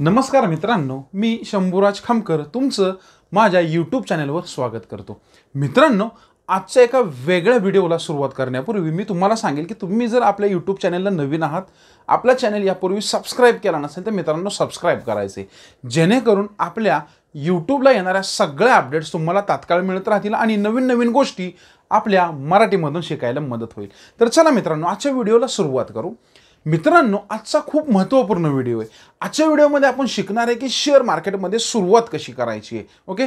नमस्कार मित्रांनो मी शंभूराज खामकर तुमचं माझ्या यूट्यूब चॅनलवर स्वागत करतो मित्रांनो आजच्या एका वेगळ्या व्हिडिओला सुरुवात करण्यापूर्वी मी तुम्हाला सांगेल की तुम्ही जर आपल्या यूट्यूब चॅनलला नवीन आहात आपला चॅनल यापूर्वी सबस्क्राईब केला नसेल तर मित्रांनो सबस्क्राईब करायचे जेणेकरून आपल्या यूट्यूबला येणाऱ्या सगळ्या अपडेट्स तुम्हाला तात्काळ मिळत राहतील आणि नवीन नवीन गोष्टी आपल्या मराठीमधून शिकायला मदत होईल तर चला मित्रांनो आजच्या व्हिडिओला सुरुवात करू मित्रांनो आजचा खूप महत्त्वपूर्ण व्हिडिओ आहे आजच्या व्हिडिओमध्ये आपण शिकणार आहे की शेअर मार्केटमध्ये सुरुवात कशी करायची आहे ओके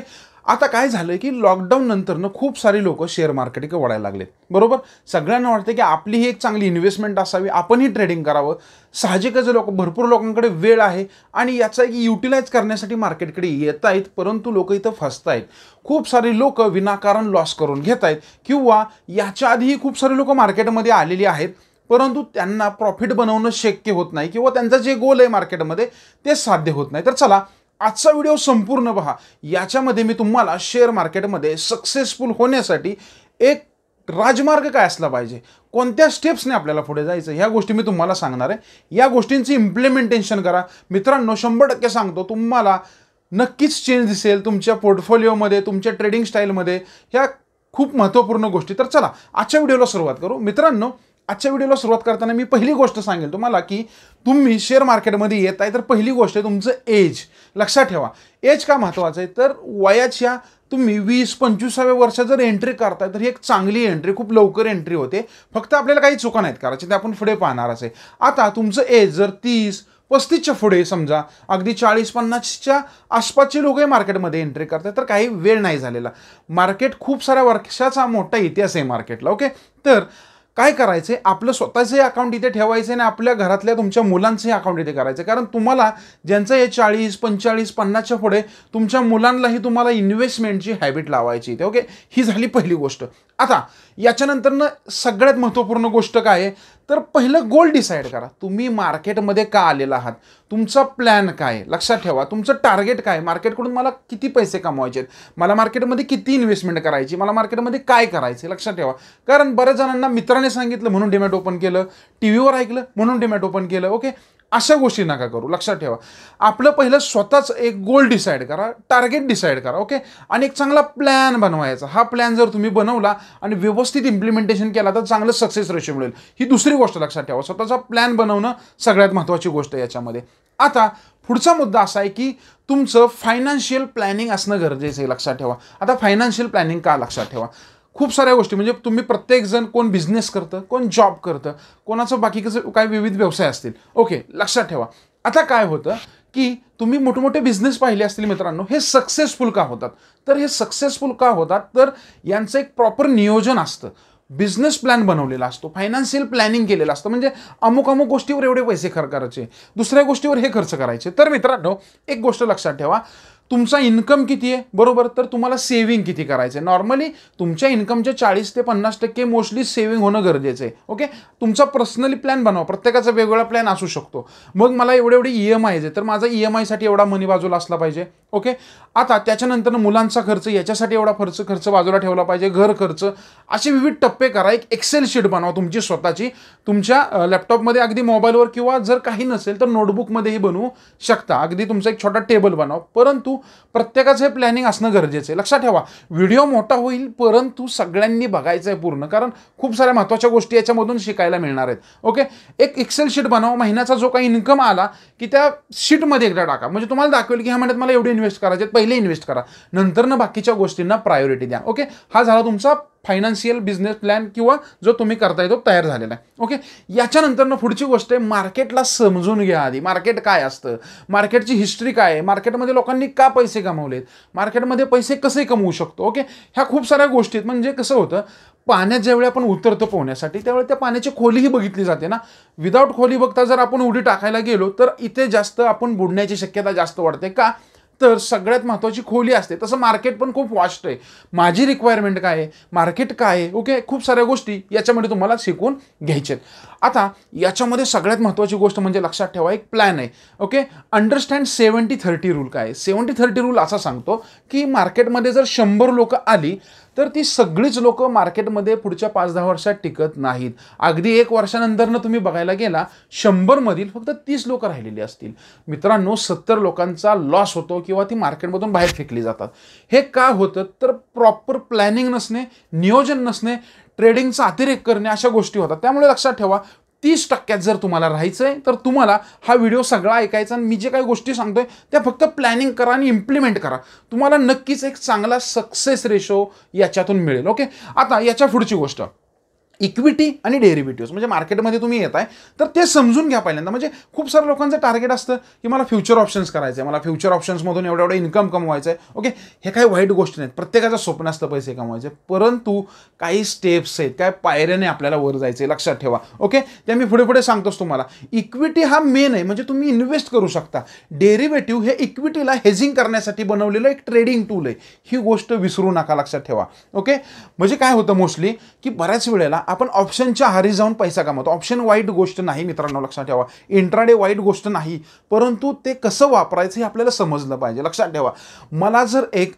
आता काय झालं की लॉकडाऊन ना खूप सारे लोक शेअर मार्केटकडे वळायला लागलेत बरोबर सगळ्यांना वाटतं की आपली ही एक चांगली इन्व्हेस्टमेंट असावी आपणही ट्रेडिंग करावं साहजिकच लोक भरपूर लोकांकडे वेळ आहे आणि याचा एक युटिलाइज करण्यासाठी मार्केटकडे येत आहेत परंतु लोक इथं फसतायत खूप सारे लोक विनाकारण लॉस करून घेत आहेत किंवा याच्या आधीही खूप सारे लोक मार्केटमध्ये आलेली आहेत परंतु त्यांना प्रॉफिट बनवणं शक्य होत नाही किंवा त्यांचा जे गोल आहे मार्केटमध्ये ते साध्य होत नाही तर चला आजचा व्हिडिओ संपूर्ण पहा याच्यामध्ये मी तुम्हाला शेअर मार्केटमध्ये सक्सेसफुल होण्यासाठी एक राजमार्ग काय असला पाहिजे कोणत्या स्टेप्सने आपल्याला पुढे जायचं ह्या गोष्टी मी तुम्हाला सांगणार आहे या गोष्टींची इम्प्लिमेंटेशन करा मित्रांनो शंभर टक्के सांगतो तुम्हाला नक्कीच चेंज दिसेल तुमच्या पोर्टफोलिओमध्ये तुमच्या ट्रेडिंग स्टाईलमध्ये ह्या खूप महत्त्वपूर्ण गोष्टी तर चला आजच्या व्हिडिओला सुरुवात करू मित्रांनो आजच्या व्हिडिओला सुरुवात करताना मी पहिली गोष्ट सांगेल तुम्हाला की तुम्ही शेअर मार्केटमध्ये येत आहे तर पहिली गोष्ट आहे तुमचं एज लक्षात ठेवा एज का महत्त्वाचं आहे तर वयाच्या तुम्ही वीस पंचवीसाव्या वर्षात जर एंट्री करताय तर ही एक चांगली एंट्री खूप लवकर एंट्री होते फक्त आपल्याला काही चुका नाहीत करायचे ते आपण पुढे पाहणारच आहे आता तुमचं एज जर तीस पस्तीसच्या पुढे समजा अगदी चाळीस पन्नासच्या आसपासचे लोकही मार्केटमध्ये एंट्री करतात तर काही वेळ नाही झालेला मार्केट खूप साऱ्या वर्षाचा मोठा इतिहास आहे मार्केटला ओके तर काय करायचं आपलं स्वतःचंही अकाउंट इथे ठेवायचं आणि आपल्या घरातल्या तुमच्या मुलांचं अकाउंट इथे करायचं कारण तुम्हाला ज्यांचं हे चाळीस पंचेचाळीस पन्नासच्या पुढे तुमच्या मुलांनाही तुम्हाला इन्व्हेस्टमेंटची हॅबिट लावायची इथे ओके ही झाली पहिली गोष्ट आता याच्यानंतरनं सगळ्यात महत्त्वपूर्ण गोष्ट काय आहे तर पहिलं गोल डिसाईड करा तुम्ही मार्केटमध्ये का आलेला आहात तुमचा प्लॅन काय लक्षात ठेवा तुमचं टार्गेट काय मार्केटकडून मला किती पैसे कमवायचे आहेत मला मार्केटमध्ये किती इन्व्हेस्टमेंट करायची मला मार्केटमध्ये काय करायचे लक्षात ठेवा कारण बऱ्याच जणांना मित्राने सांगितलं म्हणून डिमॅट ओपन केलं टी व्हीवर ऐकलं म्हणून डिमॅट ओपन केलं ओके अशा गोष्टी नका करू लक्षात ठेवा आपलं पहिलं स्वतःच एक गोल डिसाईड करा टार्गेट डिसाईड करा ओके आणि एक चांगला प्लॅन बनवायचा हा प्लॅन जर तुम्ही बनवला आणि व्यवस्थित इम्प्लिमेंटेशन केला तर चांगलं सक्सेस रेशो मिळेल ही दुसरी गोष्ट लक्षात ठेवा स्वतःचा प्लॅन बनवणं सगळ्यात महत्त्वाची गोष्ट आहे याच्यामध्ये आता पुढचा मुद्दा असा आहे की तुमचं फायनान्शियल प्लॅनिंग असणं गरजेचं आहे लक्षात ठेवा आता फायनान्शियल प्लॅनिंग का लक्षात ठेवा खूप साऱ्या गोष्टी म्हणजे तुम्ही प्रत्येकजण कोण बिझनेस करतं कोण जॉब करतं कोणाचं बाकी कसं काय विविध व्यवसाय असतील ओके लक्षात ठेवा आता काय होतं की तुम्ही मोठमोठे बिझनेस पाहिले असतील मित्रांनो हे सक्सेसफुल का होतात तर हे सक्सेसफुल का होतात तर यांचं एक प्रॉपर नियोजन असतं बिझनेस प्लॅन बनवलेला असतो फायनान्शियल प्लॅनिंग केलेलं असतं म्हणजे अमुक अमुक गोष्टीवर एवढे पैसे खर्च करायचे दुसऱ्या गोष्टीवर हे खर्च करायचे तर मित्रांनो एक गोष्ट लक्षात ठेवा तुमचा इन्कम किती आहे बरोबर तर तुम्हाला सेव्हिंग किती करायचं आहे नॉर्मली तुमच्या इन्कमच्या चाळीस ते पन्नास टक्के मोस्टली सेव्हिंग होणं गरजेचं आहे ओके तुमचा पर्सनली प्लॅन बनवा प्रत्येकाचा वेगवेगळा प्लॅन असू शकतो मग मला एवढे एवढे ई e एम आय आहे तर माझा ई e एम आयसाठी एवढा मनी बाजूला असला पाहिजे ओके आता त्याच्यानंतर मुलांचा खर्च याच्यासाठी एवढा खर्च खर्च बाजूला ठेवला पाहिजे घर खर्च असे विविध टप्पे करा एक एक्सेल शीट बनवा तुमची स्वतःची तुमच्या लॅपटॉपमध्ये अगदी मोबाईलवर किंवा जर काही नसेल तर नोटबुकमध्येही बनवू शकता अगदी तुमचा एक छोटा टेबल बनवा परंतु प्रत्येकाचं हे प्लॅनिंग असणं गरजेचं आहे लक्षात ठेवा व्हिडिओ मोठा होईल परंतु सगळ्यांनी बघायचं आहे पूर्ण कारण खूप साऱ्या महत्त्वाच्या गोष्टी याच्यामधून शिकायला मिळणार आहेत ओके एक एक्सेल शीट बनवा महिन्याचा जो काही इन्कम आला की त्या शीटमध्ये एकदा टाका म्हणजे तुम्हाला दाखवेल की ह्या महिन्यात मला एवढे इन्व्हेस्ट करायचे पहिले इन्व्हेस्ट करा नंतरनं बाकीच्या गोष्टींना प्रायोरिटी द्या ओके हा झाला तुमचा फायनान्शियल बिझनेस प्लॅन किंवा जो तुम्ही करताय तो तयार झालेला आहे ओके ना पुढची गोष्ट आहे मार्केटला समजून घ्या आधी मार्केट काय असतं मार्केटची हिस्ट्री काय आहे मार्केटमध्ये लोकांनी का पैसे कमवलेत मार्केटमध्ये पैसे कसे कमवू शकतो ओके ह्या खूप साऱ्या गोष्टी आहेत म्हणजे कसं होतं पाण्यात ज्यावेळी आपण उतरतो पोहण्यासाठी त्यावेळी त्या पाण्याची खोलीही बघितली जाते ना विदाऊट खोली बघता जर आपण उडी टाकायला गेलो तर इथे जास्त आपण बुडण्याची शक्यता जास्त वाढते का तर सगळ्यात महत्त्वाची खोली असते तसं मार्केट पण खूप वास्ट आहे माझी रिक्वायरमेंट काय आहे मार्केट काय आहे ओके खूप साऱ्या गोष्टी याच्यामध्ये तुम्हाला शिकून घ्यायचे आता याच्यामध्ये सगळ्यात महत्त्वाची गोष्ट म्हणजे लक्षात ठेवा एक प्लॅन आहे okay understand seventy thirty rule काय आहे सेवन्टी थर्टी रूल असा सांगतो की मार्केटमध्ये जर शंभर लोक आली तर ती सगळीच लोक मार्केटमध्ये पुढच्या पाच दहा वर्षात टिकत नाहीत अगदी एक वर्षानंतर तुम्ही बघायला गेला शंभरमधील फक्त तीस लोक राहिलेली असतील मित्रांनो सत्तर लोकांचा लॉस होतो किंवा ती मार्केटमधून बाहेर फेकली जातात हे का होतं तर प्रॉपर प्लॅनिंग नसणे नियोजन नसणे ट्रेडिंगचा अतिरेक करणे अशा गोष्टी होतात त्यामुळे लक्षात ठेवा तीस टक्क्यात जर तुम्हाला राहायचं आहे तर तुम्हाला हा व्हिडिओ सगळा ऐकायचा आणि मी जे काही गोष्टी सांगतोय त्या फक्त प्लॅनिंग करा आणि इम्प्लिमेंट करा तुम्हाला नक्कीच एक चांगला सक्सेस रेशो याच्यातून मिळेल ओके आता याच्या पुढची गोष्ट इक्विटी आणि डेरिव्हेटिव्ह म्हणजे मार्केटमध्ये तुम्ही येत आहे तर ते समजून घ्या पहिल्यांदा म्हणजे खूप सारे लोकांचं टार्गेट असतं की मला फ्युचर ऑप्शन्स करायचं आहे मला फ्युचर ऑप्शन्समधून एवढं एवढं इन्कम कमवायचं आहे ओके हे काही वाईट गोष्ट नाहीत प्रत्येकाचं स्वप्न असतं पैसे कमवायचे परंतु काही स्टेप्स आहेत काय पायऱ्याने आपल्याला वर जायचं आहे लक्षात ठेवा ओके ते मी पुढे पुढे सांगतोच तुम्हाला इक्विटी हा मेन आहे म्हणजे तुम्ही इन्व्हेस्ट करू शकता डेरिव्हेटिव्ह हे इक्विटीला हेजिंग करण्यासाठी बनवलेलं एक ट्रेडिंग टूल आहे ही गोष्ट विसरू नका लक्षात ठेवा ओके म्हणजे काय होतं मोस्टली की बऱ्याच वेळेला आपण ऑप्शनच्या हारी जाऊन पैसा कमावतो ऑप्शन वाईट गोष्ट नाही मित्रांनो लक्षात ठेवा इंट्राडे वाईट गोष्ट नाही परंतु ते कसं वापरायचं हे आपल्याला समजलं पाहिजे लक्षात ठेवा मला जर एक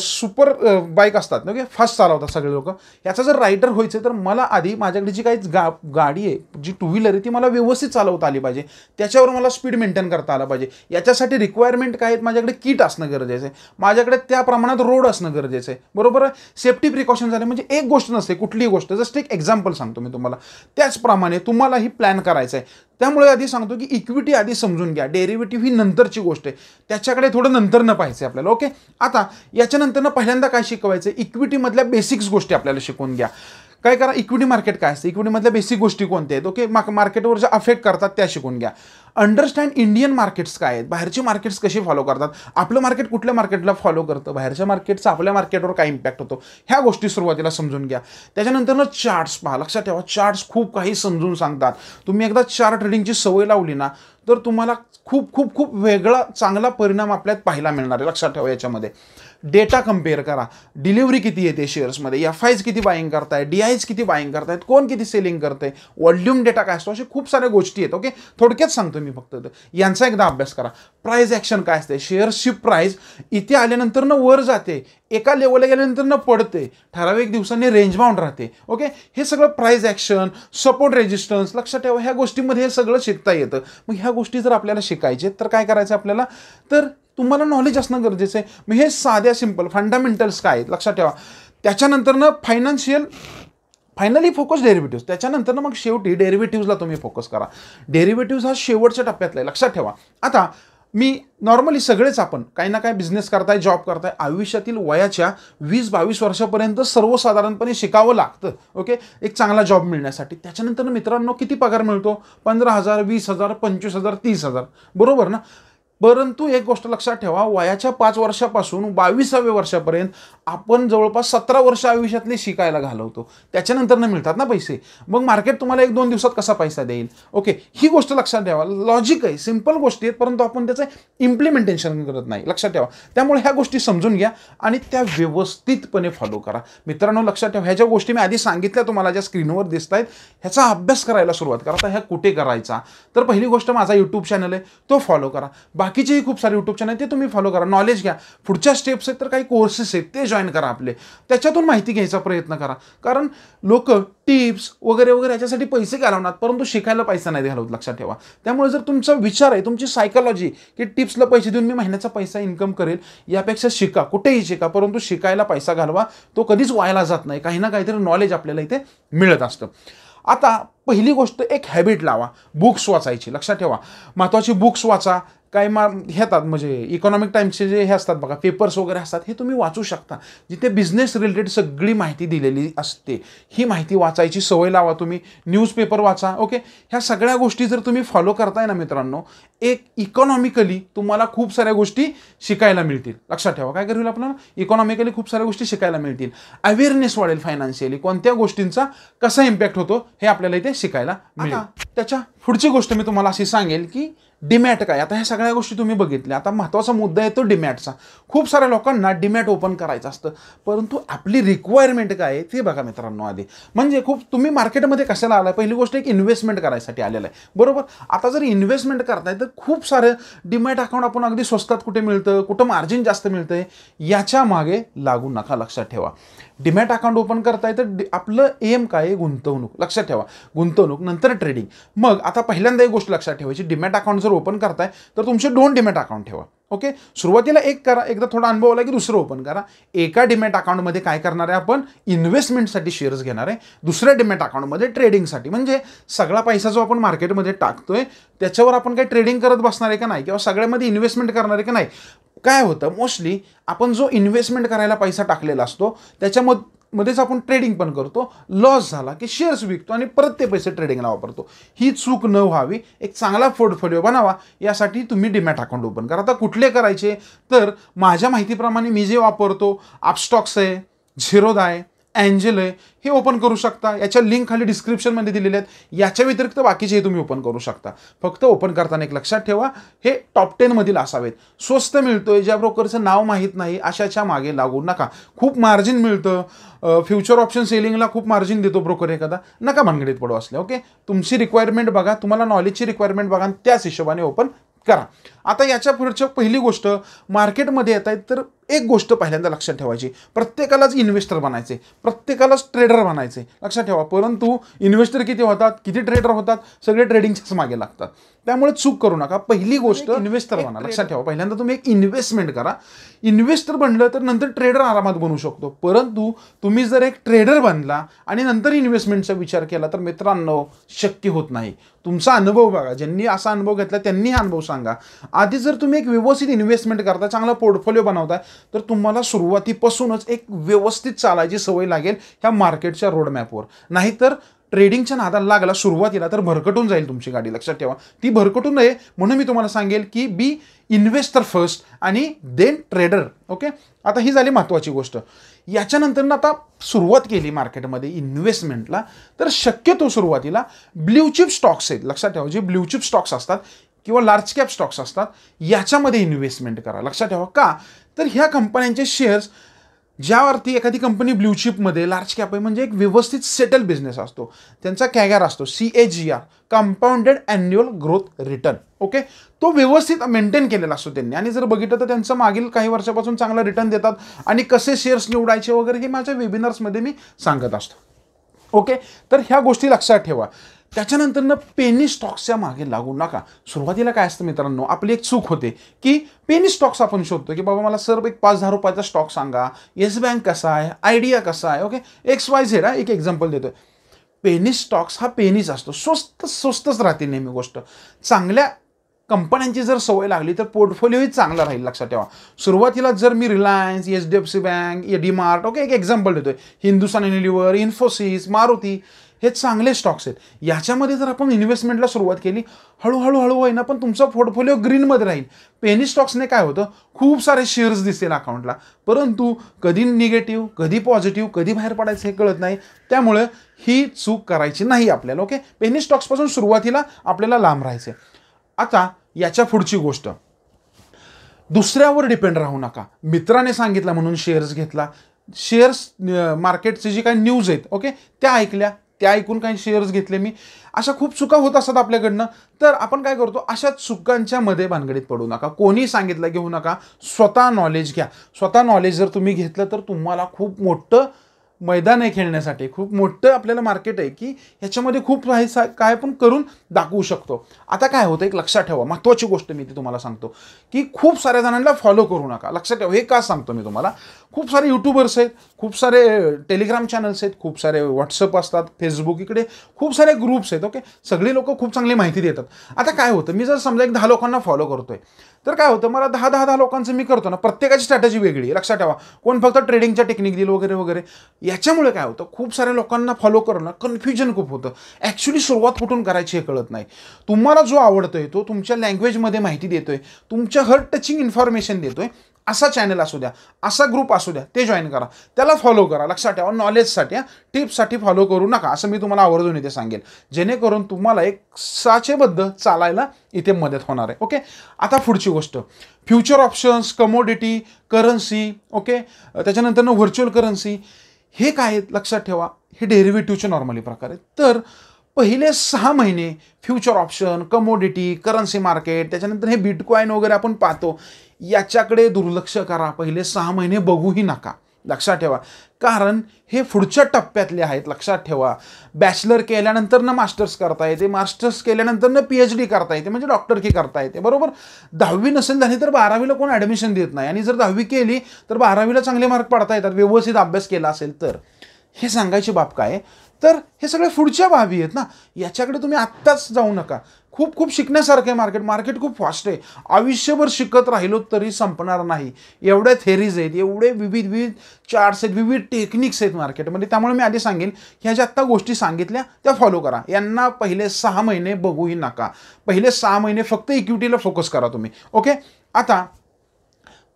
सुपर बाईक असतात ओके फास्ट चालवतात सगळे लोक याचा जर रायडर व्हायचं तर मला आधी माझ्याकडे जी काही गा गाडी आहे जी टू व्हीलर आहे ती मला व्यवस्थित चालवता आली पाहिजे त्याच्यावर मला स्पीड मेंटेन करता आला पाहिजे याच्यासाठी रिक्वायरमेंट काय आहेत माझ्याकडे किट असणं गरजेचं आहे माझ्याकडे त्या प्रमाणात रोड असणं गरजेचं आहे बरोबर सेफ्टी प्रिकॉशन झाले म्हणजे एक गोष्ट नसते कुठलीही गोष्ट जस्ट एक एक्झाम्पल सांगतो मी तुम्हाला त्याचप्रमाणे तुम्हाला ही प्लॅन करायचं आहे त्यामुळे आधी सांगतो की इक्विटी आधी समजून घ्या डेरिव्हेटिव्ह ही नंतरची गोष्ट आहे त्याच्याकडे थोडं नंतर न पाहिजे आपल्याला ओके आता याच्यानंतर ना पहिल्यांदा काय शिकवायचं इक्विटीमधल्या बेसिक्स गोष्टी आपल्याला शिकून घ्या काय करा इक्विटी मार्केट काय असतं इक्विटीमधल्या बेसिक गोष्टी कोणत्या आहेत ओके मार्क मार्केटवर ज्या अफेक्ट करतात त्या शिकून घ्या अंडरस्टँड इंडियन मार्केट्स काय आहेत बाहेरचे मार्केट्स कशी फॉलो करतात आपलं मार्केट कुठल्या मार्केटला फॉलो करतं बाहेरच्या मार्केटचा आपल्या मार्केटवर काय इम्पॅक्ट होतो ह्या गोष्टी सुरुवातीला समजून घ्या त्याच्यानंतरनं चार्ट्स पहा लक्षात ठेवा चार्ट्स खूप काही समजून सांगतात तुम्ही एकदा चार्ट ट्रेडिंगची सवय लावली ना तर तुम्हाला खूप खूप खूप वेगळा चांगला परिणाम आपल्यात पाहायला मिळणार आहे लक्षात ठेवा याच्यामध्ये डेटा कम्पेअर करा डिलिव्हरी किती येते शेअर्समध्ये एफ आयज किती बाईंग करताय डी आयज किती बाईंग करतायत कोण किती सेलिंग करते वॉल्यूम डेटा काय असतो अशा खूप साऱ्या गोष्टी आहेत ओके थोडक्यात सांगतो मी फक्त यांचा एकदा अभ्यास करा प्राईज ॲक्शन काय असते शेअर्सची प्राईज इथे आल्यानंतर न वर जाते एका लेवलला गेल्यानंतर न पडते ठराविक दिवसांनी रेंज बाउंड राहते ओके हे सगळं प्राईज ॲक्शन सपोर्ट रेजिस्टन्स लक्षात ठेवा ह्या गोष्टीमध्ये हे सगळं शिकता येतं मग ह्या गोष्टी जर आपल्याला शिकायचे तर काय करायचं आपल्याला तर तुम्हाला नॉलेज असणं गरजेचं आहे मग हे साध्या सिंपल फंडामेंटल्स काय आहेत लक्षात ठेवा त्याच्यानंतरनं फायनान्शियल फायनली फोकस डेरिव्हेटिव्ह त्याच्यानंतरनं मग शेवटी डेरिव्हेटिव्हजला तुम्ही फोकस करा डेरिव्हेटिव्ज हा शेवटच्या टप्प्यातला आहे लक्षात ठेवा आता मी नॉर्मली सगळेच आपण काही ना काय बिझनेस करताय जॉब करताय आयुष्यातील वयाच्या वीस बावीस वर्षापर्यंत सर्वसाधारणपणे शिकावं लागतं ओके एक चांगला जॉब मिळण्यासाठी त्याच्यानंतर मित्रांनो किती पगार मिळतो पंधरा हजार वीस हजार पंचवीस हजार तीस हजार बरोबर ना परंतु एक गोष्ट लक्षात ठेवा वयाच्या पाच वर्षापासून बावीसाव्या वर्षापर्यंत आपण जवळपास सतरा वर्ष आयुष्यातले शिकायला घालवतो त्याच्यानंतर न मिळतात ना पैसे मग मार्केट तुम्हाला एक दोन दिवसात कसा पैसा देईल ओके ही गोष्ट लक्षात ठेवा लॉजिक आहे सिम्पल गोष्टी आहेत परंतु आपण त्याचं इम्प्लिमेंटेशन करत नाही लक्षात ठेवा त्यामुळे ह्या गोष्टी समजून घ्या आणि त्या व्यवस्थितपणे फॉलो करा मित्रांनो लक्षात ठेवा ह्या ज्या गोष्टी मी आधी सांगितल्या तुम्हाला ज्या स्क्रीनवर दिसत आहेत ह्याचा अभ्यास करायला सुरुवात करा आता ह्या कुठे करायचा तर पहिली गोष्ट माझा यूट्यूब चॅनल आहे तो फॉलो करा बाकीचेही खूप सारे युट्यूब चॅनल ते तुम्ही फॉलो करा नॉलेज घ्या पुढच्या स्टेप्स आहेत तर काही कोर्सेस आहेत ते जॉईन करा आपले त्याच्यातून माहिती घ्यायचा प्रयत्न करा कारण लोक टिप्स वगैरे वगैरे याच्यासाठी पैसे घालवणार परंतु शिकायला पैसा नाही घालवत लक्षात ठेवा त्यामुळे जर तुमचा विचार आहे तुमची सायकॉलॉजी की टिप्सला पैसे देऊन मी महिन्याचा पैसा इन्कम करेल यापेक्षा शिका कुठेही शिका परंतु शिकायला पैसा घालवा तो कधीच व्हायला जात नाही काही ना काहीतरी नॉलेज आपल्याला इथे मिळत असतं आता पहिली गोष्ट एक हॅबिट लावा बुक्स वाचायची लक्षात ठेवा महत्त्वाची बुक्स वाचा काही मा येतात म्हणजे इकॉनॉमिक टाईम्सचे जे हे असतात बघा पेपर्स वगैरे असतात हे तुम्ही वाचू शकता जिथे बिझनेस रिलेटेड सगळी माहिती दिलेली असते ही माहिती वाचायची सवय लावा तुम्ही न्यूजपेपर वाचा ओके ह्या सगळ्या गोष्टी जर तुम्ही फॉलो करताय ना मित्रांनो एक इकॉनॉमिकली तुम्हाला खूप साऱ्या गोष्टी शिकायला मिळतील लक्षात ठेवा काय करेल आपल्याला इकॉनॉमिकली खूप साऱ्या गोष्टी शिकायला मिळतील अवेअरनेस वाढेल फायनान्शियली कोणत्या गोष्टींचा कसा इम्पॅक्ट होतो हे आपल्याला इथे शिकायला मिळेल त्याच्या पुढची गोष्ट मी तुम्हाला अशी सांगेल की डिमॅट काय आता ह्या सगळ्या गोष्टी तुम्ही बघितल्या आता महत्त्वाचा मुद्दा आहे तो डिमॅटचा खूप साऱ्या लोकांना डिमॅट ओपन करायचं असतं परंतु आपली रिक्वायरमेंट काय आहे ते बघा मित्रांनो आधी म्हणजे खूप तुम्ही मार्केटमध्ये कशाला आला पहिली गोष्ट एक इन्व्हेस्टमेंट करायसाठी आलेलं आहे बरोबर आता जर इन्व्हेस्टमेंट करताय तर खूप सारे डिमॅट अकाउंट आपण अगदी स्वस्तात कुठे मिळतं कुठं मार्जिन जास्त मिळतं याच्या मागे लागू नका लक्षात ठेवा डिमॅट अकाउंट ओपन करताय तर आपलं एम काय गुंतवणूक लक्षात ठेवा गुंतवणूक नंतर ट्रेडिंग मग आता पहिल्यांदा एक गोष्ट लक्षात ठेवायची डिमॅट अकाउंट जर ओपन करताय तर तुमचे दोन डिमॅट अकाउंट ठेवा ओके सुरुवातीला एक करा एकदा थोडा अनुभव आला की दुसरं ओपन करा एका डिमॅट अकाउंटमध्ये काय करणार आहे आपण इन्व्हेस्टमेंटसाठी शेअर्स घेणार आहे दुसऱ्या डिमॅट अकाउंटमध्ये ट्रेडिंगसाठी म्हणजे सगळा पैसा जो आपण मार्केटमध्ये टाकतोय त्याच्यावर आपण काही ट्रेडिंग करत बसणार आहे का नाही किंवा सगळ्यामध्ये इन्व्हेस्टमेंट करणार आहे का नाही काय होतं मोस्टली आपण जो इन्व्हेस्टमेंट करायला पैसा टाकलेला असतो त्याच्यामध मध्येच आपण ट्रेडिंग पण करतो लॉस झाला की शेअर्स विकतो आणि परत ते पैसे ट्रेडिंगला वापरतो ही चूक न व्हावी एक चांगला पोर्टफोलिओ बनावा यासाठी तुम्ही डिमॅट अकाउंट ओपन करा आता कुठले करायचे तर माझ्या माहितीप्रमाणे मी जे वापरतो आपस्टॉक्स आहे झिरोदा आहे अँजेल आहे हे ओपन करू शकता याच्या लिंक खाली डिस्क्रिप्शनमध्ये दिलेल्या आहेत याच्या व्यतिरिक्त बाकीचे तुम्ही ओपन करू शकता फक्त ओपन करताना एक लक्षात ठेवा हे टॉप टेनमधील असावेत स्वस्त मिळतोय ज्या ब्रोकरचं नाव माहीत नाही अशाच्या मागे लागू नका खूप मार्जिन मिळतं फ्युचर ऑप्शन सेलिंगला खूप मार्जिन देतो ब्रोकर एखादा नका भानगडीत पडू असले ओके तुमची रिक्वायरमेंट बघा तुम्हाला नॉलेजची रिक्वायरमेंट बघा आणि त्याच हिशोबाने ओपन करा आता याच्या पुढच्या पहिली गोष्ट मार्केटमध्ये येत आहेत तर एक गोष्ट पहिल्यांदा लक्षात ठेवायची प्रत्येकालाच इन्व्हेस्टर बनायचे प्रत्येकालाच ट्रेडर बनायचे लक्षात ठेवा परंतु इन्व्हेस्टर किती होतात किती ट्रेडर होतात सगळे ट्रेडिंगच्याच मागे लागतात त्यामुळे चूक करू नका पहिली गोष्ट इन्व्हेस्टर बना लक्षात ठेवा पहिल्यांदा तुम्ही एक इन्व्हेस्टमेंट करा इन्व्हेस्टर बनलं तर नंतर ट्रेडर आरामात बनू शकतो परंतु तुम्ही जर एक ट्रेडर बनला आणि नंतर इन्व्हेस्टमेंटचा विचार केला तर मित्रांनो शक्य होत नाही तुमचा अनुभव बघा ज्यांनी असा अनुभव घेतला त्यांनी अनुभव सांगा आधी जर तुम्ही एक व्यवस्थित इन्व्हेस्टमेंट करता चांगला पोर्टफोलिओ बनवताय तर तुम्हाला सुरुवातीपासूनच एक व्यवस्थित चालायची सवय लागेल ह्या मार्केटच्या रोडमॅपवर नाहीतर ट्रेडिंगच्या नादा लागला सुरुवातीला तर भरकटून जाईल तुमची गाडी लक्षात ठेवा ती भरकटून नये म्हणून मी तुम्हाला सांगेल की बी इन्व्हेस्टर फर्स्ट आणि देन ट्रेडर ओके आता ही झाली महत्वाची गोष्ट ना आता सुरुवात केली मार्केटमध्ये इन्व्हेस्टमेंटला तर शक्यतो सुरुवातीला ब्ल्यूचिप स्टॉक्स आहेत लक्षात ठेवा जे ब्ल्यूचिप स्टॉक्स असतात किंवा लार्ज कॅप स्टॉक्स असतात याच्यामध्ये इन्व्हेस्टमेंट करा लक्षात ठेवा का तर ह्या कंपन्यांचे शेअर्स ज्यावरती एखादी कंपनी ब्ल्यूचिपमध्ये लार्ज कॅप आहे म्हणजे एक व्यवस्थित सेटल बिझनेस असतो त्यांचा कॅगॅर असतो C A G R compounded annual growth return okay तो व्यवस्थित मेंटेन केलेला असतो त्यांनी आणि जर बघितलं तर त्यांचं मागील काही वर्षापासून चांगला रिटर्न देतात आणि कसे शेअर्स निवडायचे वगैरे हे माझ्या वेबिनार्समध्ये मी सांगत असतो ओके तर ह्या गोष्टी लक्षात ठेवा त्याच्यानंतरनं पेनी स्टॉक्सच्या मागे लागू नका सुरुवातीला काय असतं मित्रांनो आपली एक चूक होते की पेनी स्टॉक्स आपण शोधतो की बाबा मला सर एक पाच दहा रुपयाचा स्टॉक सांगा येस बँक कसा आहे आयडिया कसा आहे ओके एक्स वाय झेड एक एक्झाम्पल देतोय पेनी स्टॉक्स हा पेनीच असतो स्वस्त स्वस्तच राहते नेहमी गोष्ट चांगल्या कंपन्यांची जर सवय लागली तर पोर्टफोलिओही चांगला राहील लक्षात ठेवा सुरुवातीला जर मी Reliance H D F C bank A D mart okay एक एक्झाम्पल देतोय हिंदुस्तान युनिलिव्हर इन्फोसिस मारुती हे चांगले स्टॉक्स आहेत याच्यामध्ये जर आपण इन्व्हेस्टमेंटला सुरुवात केली हळूहळू हळू ना पण तुमचा पोर्टफोलिओ ग्रीनमध्ये राहील पेनी स्टॉक्सने काय होतं खूप सारे शेअर्स दिसेल अकाउंटला परंतु कधी निगेटिव्ह कधी पॉझिटिव्ह कधी बाहेर पडायचं हे कळत नाही त्यामुळे ही चूक करायची नाही आपल्याला ओके पेनी स्टॉक्सपासून सुरुवातीला आपल्याला लांब राहायचं आता याच्या पुढची गोष्ट दुसऱ्यावर डिपेंड राहू नका मित्राने सांगितलं म्हणून शेअर्स घेतला शेअर्स मार्केटचे जी काही न्यूज आहेत ओके त्या ऐकल्या त्या ऐकून काही शेअर्स घेतले मी अशा खूप चुका होत असतात आपल्याकडनं तर आपण काय करतो अशा चुकांच्या मध्ये भानगडीत पडू नका कोणी सांगितलं घेऊ नका स्वतः नॉलेज घ्या स्वतः नॉलेज जर तुम्ही घेतलं तर तुम्हाला खूप मोठं मैदान आहे खेळण्यासाठी खूप मोठं आपल्याला मार्केट आहे की ह्याच्यामध्ये खूप काही सा काय पण करून दाखवू शकतो आता काय होतं एक लक्षात ठेवा महत्त्वाची गोष्ट मी ती तुम्हाला सांगतो की खूप साऱ्या जणांना फॉलो करू नका लक्षात ठेवा हे का सांगतो मी तुम्हाला खूप सारे यूट्यूबर्स आहेत खूप सारे टेलिग्राम चॅनल्स आहेत खूप सारे व्हॉट्सअप असतात फेसबुक इकडे खूप सारे ग्रुप्स आहेत ओके सगळी लोकं खूप चांगली माहिती देतात आता काय होतं मी जर समजा एक दहा लोकांना फॉलो करतो तर काय होतं मला दहा दहा दहा लोकांचं मी करतो ना प्रत्येकाची स्ट्रॅटजी वेगळी लक्षात ठेवा कोण फक्त ट्रेडिंगच्या टेक्निक देईल वगैरे वगैरे याच्यामुळे काय होतं खूप साऱ्या लोकांना फॉलो करणं कन्फ्युजन खूप होतं ॲक्च्युली सुरुवात कुठून करायची हे कळत नाही तुम्हाला जो आवडतो तो तुमच्या लँग्वेजमध्ये माहिती देतोय तुमच्या हर्ट टचिंग इन्फॉर्मेशन देतोय असा चॅनल असू द्या असा ग्रुप असू द्या ते जॉईन करा त्याला फॉलो करा लक्षात ठेवा नॉलेजसाठी टिप्ससाठी फॉलो करू नका असं मी तुम्हाला आवर्जून इथे सांगेल जेणेकरून तुम्हाला एक साचेबद्ध चालायला इथे मदत होणार आहे ओके आता पुढची गोष्ट future options commodity currency okay त्याच्यानंतर व्हर्च्युअल करन्सी हे काय आहेत लक्षात ठेवा हे डेरिव्हेटिव्हचे नॉर्मली प्रकार आहेत तर पहिले सहा महिने future option commodity currency market त्याच्यानंतर हे बिटकॉईन वगैरे आपण पाहतो याच्याकडे दुर्लक्ष करा पहिले सहा महिने बघूही नका लक्षात ठेवा कारण हे पुढच्या टप्प्यातले आहेत लक्षात ठेवा बॅचलर केल्यानंतर ना मास्टर्स करता येते मास्टर्स केल्यानंतर ना पी एच डी करता येते म्हणजे डॉक्टर की करता येते बरोबर दहावी नसेल झाली तर बारावीला कोण ॲडमिशन देत नाही आणि जर दहावी केली तर बारावीला चांगले मार्क पाडता येतात व्यवस्थित अभ्यास केला असेल तर हे सांगायची बाब काय तर हे सगळे पुढच्या बाबी आहेत ना याच्याकडे तुम्ही आत्ताच जाऊ नका खूप खूप शिकण्यासारखं आहे मार्केट मार्केट खूप फास्ट आहे आयुष्यभर शिकत राहिलो तरी संपणार नाही एवढ्या थेरीज आहेत एवढे विविध विविध चार्ट्स आहेत विविध टेक्निक्स आहेत मार्केटमध्ये त्यामुळे मी आधी सांगेन ह्या ज्या आत्ता गोष्टी सांगितल्या त्या फॉलो करा यांना पहिले सहा महिने बघूही नका पहिले सहा महिने फक्त इक्विटीला फोकस करा तुम्ही ओके आता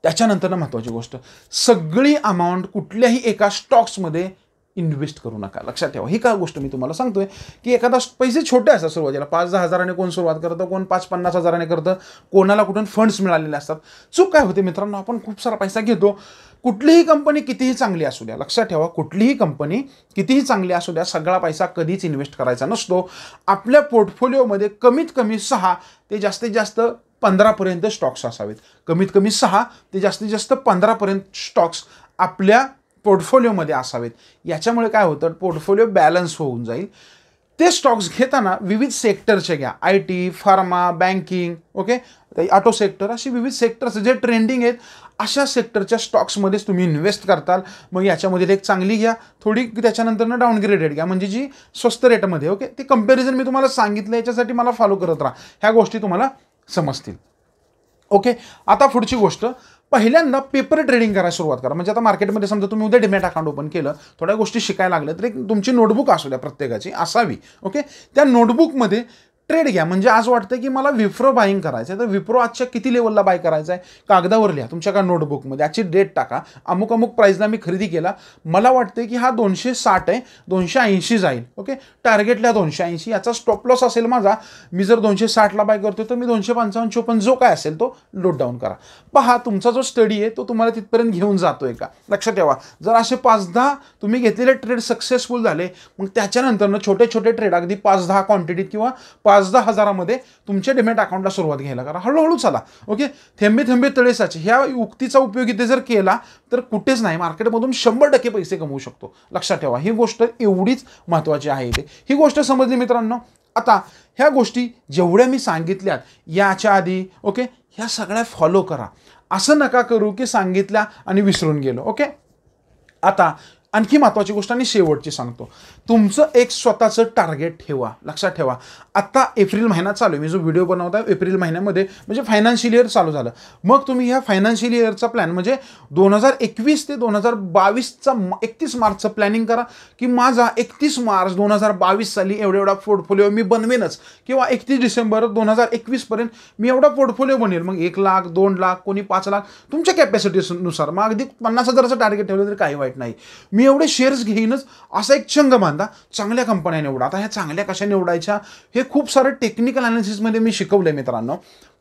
त्याच्यानंतर महत्त्वाची गोष्ट सगळी अमाऊंट कुठल्याही एका स्टॉक्समध्ये इन्व्हेस्ट करू नका लक्षात ठेवा ही का गोष्ट मी तुम्हाला सांगतोय की एखादा पैसे छोटे असतात सुरुवातीला पाच दहा हजाराने कोण सुरुवात करतं कोण पाच पन्नास हजाराने करतं कोणाला कुठून फंड्स मिळालेले असतात चूक काय होते मित्रांनो आपण खूप सारा पैसा घेतो कुठलीही कंपनी कितीही चांगली असू द्या लक्षात ठेवा कुठलीही कंपनी कितीही चांगली असू द्या सगळा पैसा कधीच इन्व्हेस्ट करायचा नसतो आपल्या पोर्टफोलिओमध्ये कमीत कमी सहा ते जास्तीत जास्त पंधरापर्यंत स्टॉक्स असावेत कमीत कमी सहा ते जास्तीत जास्त पंधरापर्यंत स्टॉक्स आपल्या पोर्टफोलिओमध्ये असावेत याच्यामुळे काय होतं पोर्टफोलिओ बॅलन्स होऊन जाईल ते स्टॉक्स घेताना विविध सेक्टरचे घ्या I T pharma banking okay auto sector अशी विविध सेक्टर्स जे ट्रेंडिंग आहेत अशा सेक्टरच्या स्टॉक्समध्येच तुम्ही इन्व्हेस्ट करताल मग याच्यामध्ये एक चांगली घ्या थोडी त्याच्यानंतर ना डाऊनग्रेडेड घ्या म्हणजे जी स्वस्त रेटमध्ये ओके ते कंपॅरिझन मी तुम्हाला सांगितलं याच्यासाठी मला फॉलो करत राहा ह्या गोष्टी तुम्हाला समजतील ओके आता पुढची गोष्ट पहिल्यांदा पेपर ट्रेडिंग करायला सुरुवात करा म्हणजे आता मार्केटमध्ये समजा तुम्ही उद्या डिमॅट अकाउंट ओपन केलं थोड्या गोष्टी शिकायला लागल्या तर एक तुमची नोटबुक असू द्या प्रत्येकाची असावी ओके त्या नोटबुकमध्ये ट्रेड घ्या म्हणजे आज वाटतं की मला विप्रो बाईंग करायचं आहे तर विप्रो आजच्या किती लेवलला बाय करायचं आहे कागदावर लिहा तुमच्या का नोटबुकमध्ये आजची डेट टाका अमुक अमुक प्राईजला मी खरेदी केला मला वाटतं की हा दोनशे साठ आहे दोनशे ऐंशी जाईल ओके टार्गेटला दोनशे ऐंशी याचा स्टॉप लॉस असेल माझा मी जर दोनशे साठला बाय करतो तर मी दोनशे पंचावन्न चोपन्न जो काय असेल तो लोट डाऊन करा पहा तुमचा जो स्टडी आहे तो तुम्हाला तिथपर्यंत घेऊन जातो आहे का लक्षात ठेवा जर असे पाच दहा तुम्ही घेतलेले ट्रेड सक्सेसफुल झाले मग त्याच्यानंतरनं छोटे छोटे ट्रेड अगदी पाच दहा क्वांटिटीत किंवा पाच पाच दहा हजारामध्ये तुमच्या डिमॅट अकाउंटला सुरुवात घ्यायला करा हळूहळू चला ओके थेंबे थेंबे तळेसाचे ह्या उक्तीचा उपयोग इथे जर केला तर कुठेच नाही मार्केटमधून शंभर टक्के पैसे कमवू शकतो लक्षात ठेवा ही गोष्ट एवढीच महत्त्वाची आहे इथे ही गोष्ट समजली मित्रांनो आता ह्या गोष्टी जेवढ्या मी सांगितल्यात याच्या आधी ओके ह्या सगळ्या फॉलो करा असं नका करू की सांगितल्या आणि विसरून गेलो ओके आता आणखी महत्त्वाची गोष्ट आणि शेवटची सांगतो तुमचं एक स्वतःचं टार्गेट ठेवा लक्षात ठेवा आत्ता एप्रिल महिना चालू आहे मी जो व्हिडिओ बनवता एप्रिल महिन्यामध्ये म्हणजे फायनान्शियल इयर चालू झालं मग तुम्ही ह्या फायनान्शियल इयरचा प्लॅन म्हणजे दोन हजार एकवीस ते दोन हजार बावीसचा एकतीस मार्चचं प्लॅनिंग करा की माझा एकतीस मार्च दोन हजार बावीस साली एवढा एवढा पोर्टफोलिओ मी बनवेनच किंवा एकतीस डिसेंबर दोन हजार एकवीसपर्यंत मी एवढा पोर्टफोलिओ बनेल मग एक लाख दोन लाख कोणी पाच लाख तुमच्या कॅपॅसिटीनुसार मग अगदी पन्नास हजाराचं टार्गेट ठेवलं तरी काही वाईट नाही मी एवढे शेअर्स घेईनच असा एक चंग बांधा चांगल्या कंपन्या निवडा आता ह्या चांगल्या कशा निवडायच्या हे खूप सारे टेक्निकल अनालिसिसमध्ये मी शिकवलं आहे मित्रांनो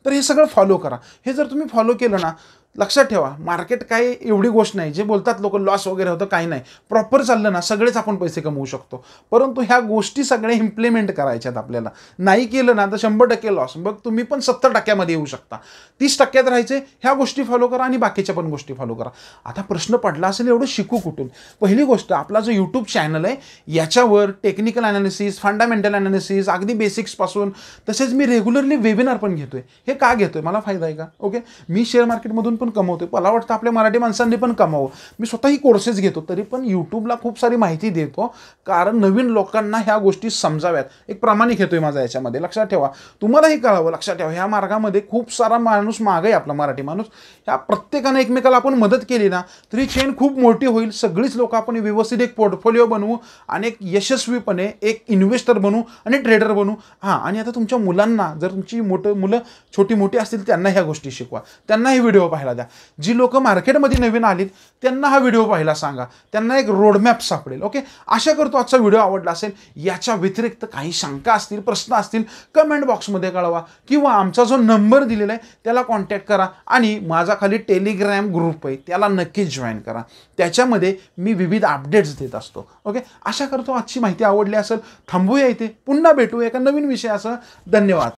तर हे सगळं फॉलो करा हे जर तुम्ही फॉलो केलं ना लक्षात ठेवा मार्केट काही एवढी गोष्ट नाही जे बोलतात लोक लॉस वगैरे होतं काही नाही प्रॉपर चाललं ना सगळेच आपण पैसे कमवू शकतो परंतु ह्या गोष्टी सगळ्या इम्प्लिमेंट करायच्यात आपल्याला नाही केलं ना तर शंभर टक्के लॉस बघ तुम्ही पण सत्तर टक्क्यामध्ये येऊ शकता तीस टक्क्यात राहायचे ह्या गोष्टी फॉलो करा आणि बाकीच्या पण गोष्टी फॉलो करा आता प्रश्न पडला असेल एवढं शिकू कुठून पहिली गोष्ट आपला जो यूट्यूब चॅनल आहे याच्यावर टेक्निकल अनालिसिस फंडामेंटल अनालिसिस अगदी बेसिक्सपासून तसेच मी रेग्युलरली वेबिनार पण घेतोय हे का घेतोय मला फायदा आहे का ओके मी शेअर मार्केटमधून पण कमवतो मला वाटतं आपल्या मराठी माणसांनी पण कमावं मी स्वतःही कोर्सेस घेतो तरी पण यूट्यूबला खूप सारी माहिती देतो कारण नवीन लोकांना ह्या गोष्टी समजाव्यात एक प्रामाणिक येतोय माझा याच्यामध्ये लक्षात ठेवा तुम्हालाही कळावं लक्षात ठेवा ह्या मार्गामध्ये खूप सारा माणूस माग आहे आपला मराठी माणूस ह्या प्रत्येकाने एकमेकाला आपण मदत केली ना तरी चेन खूप मोठी होईल सगळीच लोक आपण व्यवस्थित एक पोर्टफोलिओ बनवू आणि एक यशस्वीपणे एक इन्व्हेस्टर बनू आणि ट्रेडर बनू हां आणि आता तुमच्या मुलांना जर तुमची मोठं मुलं छोटी मोठी असतील त्यांना ह्या गोष्टी शिकवा त्यांना व्हिडिओ पाहायला करायला द्या जी लोक मार्केटमध्ये नवीन आलीत त्यांना हा व्हिडिओ पाहायला सांगा त्यांना एक रोडमॅप सापडेल ओके आशा करतो आजचा व्हिडिओ आवडला असेल याच्या व्यतिरिक्त काही शंका असतील प्रश्न असतील कमेंट बॉक्समध्ये कळवा किंवा आमचा जो नंबर दिलेला आहे त्याला कॉन्टॅक्ट करा आणि माझा खाली टेलिग्रॅम ग्रुप आहे त्याला नक्कीच जॉईन करा त्याच्यामध्ये मी विविध अपडेट्स देत असतो ओके आशा करतो आजची माहिती आवडली असेल थांबूया इथे पुन्हा भेटूया एका नवीन विषयासह धन्यवाद